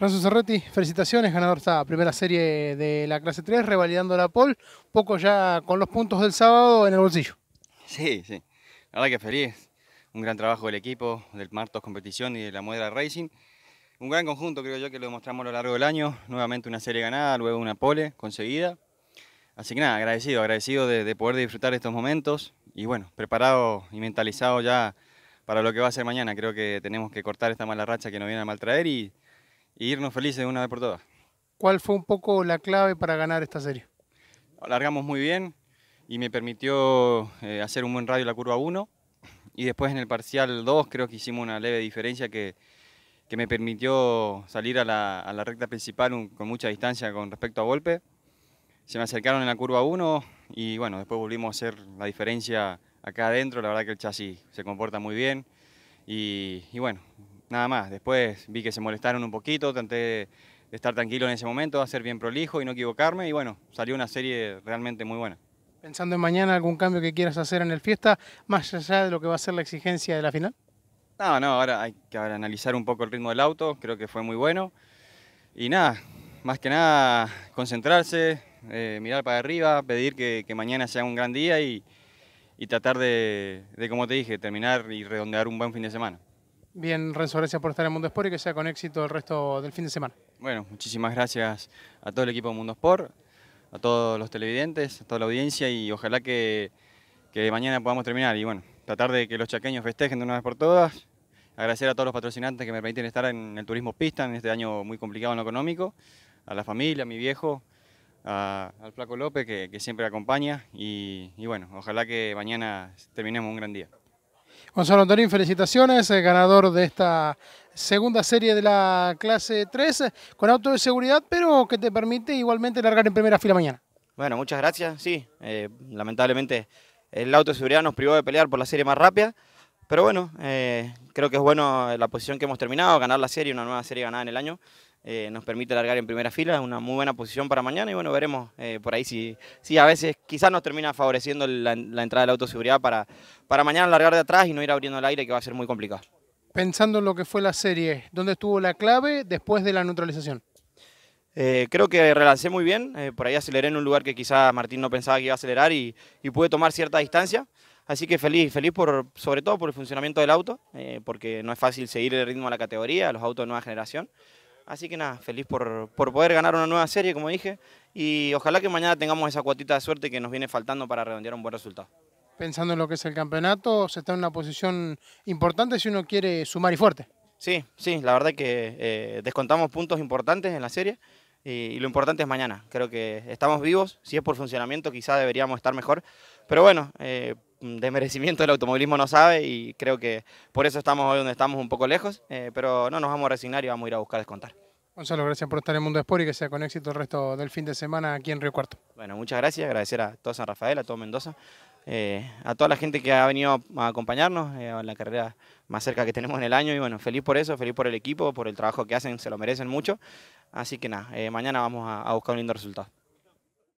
Francis Cerretti, felicitaciones, ganador esta primera serie de la clase 3, revalidando la pole, poco ya con los puntos del sábado en el bolsillo. Sí, sí, la verdad que feliz, un gran trabajo del equipo, del Martos Competición y de la Muedra Racing, un gran conjunto creo yo que lo demostramos a lo largo del año, nuevamente una serie ganada, luego una pole conseguida, así que nada, agradecido, agradecido de, poder disfrutar estos momentos y bueno, preparado y mentalizado ya para lo que va a ser mañana, creo que tenemos que cortar esta mala racha que nos viene a maltraer y y irnos felices de una vez por todas. ¿Cuál fue un poco la clave para ganar esta serie? Largamos muy bien y me permitió eh, hacer un buen radio en la curva 1 y después en el parcial 2 creo que hicimos una leve diferencia que, que me permitió salir a la, a la recta principal con mucha distancia con respecto a golpe. Se me acercaron en la curva 1 y bueno, después volvimos a hacer la diferencia acá adentro. La verdad que el chasis se comporta muy bien y, y bueno, nada más. Después vi que se molestaron un poquito, traté de estar tranquilo en ese momento, hacer bien prolijo y no equivocarme. Y bueno, salió una serie realmente muy buena. Pensando en mañana, algún cambio que quieras hacer en el fiesta, más allá de lo que va a ser la exigencia de la final. No, no, ahora hay que analizar un poco el ritmo del auto, creo que fue muy bueno. Y nada, más que nada concentrarse, eh, mirar para arriba, pedir que, mañana sea un gran día y, tratar de, como te dije, terminar y redondear un buen fin de semana. Bien, Renzo, gracias por estar en Mundo Sport y que sea con éxito el resto del fin de semana. Bueno, muchísimas gracias a todo el equipo de Mundo Sport, a todos los televidentes, a toda la audiencia y ojalá que, que mañana podamos terminar y bueno, tratar de que los chaqueños festejen de una vez por todas. Agradecer a todos los patrocinantes que me permiten estar en el turismo pista en este año muy complicado en lo económico, a la familia, a mi viejo, al Flaco López que, siempre acompaña y bueno, ojalá que mañana terminemos un gran día. Gonzalo Antonín, felicitaciones, eh, ganador de esta segunda serie de la clase 3, eh, con auto de seguridad, pero que te permite igualmente largar en primera fila mañana. Bueno, muchas gracias, sí, eh, lamentablemente el auto de seguridad nos privó de pelear por la serie más rápida, pero bueno, creo que es bueno la posición que hemos terminado, ganar la serie, una nueva serie ganada en el año, eh, nos permite largar en primera fila, es una muy buena posición para mañana y bueno, veremos eh, por ahí si, si a veces quizás nos termina favoreciendo la, entrada de la autoseguridad para, para mañana largar de atrás y no ir abriendo el aire que va a ser muy complicado. Pensando en lo que fue la serie, ¿dónde estuvo la clave después de la neutralización? Eh, creo que relancé muy bien, por ahí aceleré en un lugar que quizás Martín no pensaba que iba a acelerar y, y, pude tomar cierta distancia. Así que feliz, feliz por, sobre todo por el funcionamiento del auto, porque no es fácil seguir el ritmo de la categoría, los autos de nueva generación. Así que nada, feliz por, poder ganar una nueva serie, como dije, y ojalá que mañana tengamos esa cuatita de suerte que nos viene faltando para redondear un buen resultado. Pensando en lo que es el campeonato, se está en una posición importante si uno quiere sumar y fuerte. Sí, sí, la verdad que eh, descontamos puntos importantes en la serie y, lo importante es mañana. Creo que estamos vivos, si es por funcionamiento quizá deberíamos estar mejor, pero bueno, eh, merecimiento del automovilismo no sabe y creo que por eso estamos hoy donde estamos un poco lejos, eh, pero no nos vamos a resignar y vamos a ir a buscar descontar. Gonzalo, gracias por estar en Mundo Sport y que sea con éxito el resto del fin de semana aquí en Río Cuarto. Bueno, muchas gracias, agradecer a todo San Rafael, a todo Mendoza, eh, a toda la gente que ha venido a acompañarnos eh, en la carrera más cerca que tenemos en el año y bueno, feliz por eso, feliz por el equipo, por el trabajo que hacen, se lo merecen mucho. Así que nada, mañana vamos a buscar un lindo resultado.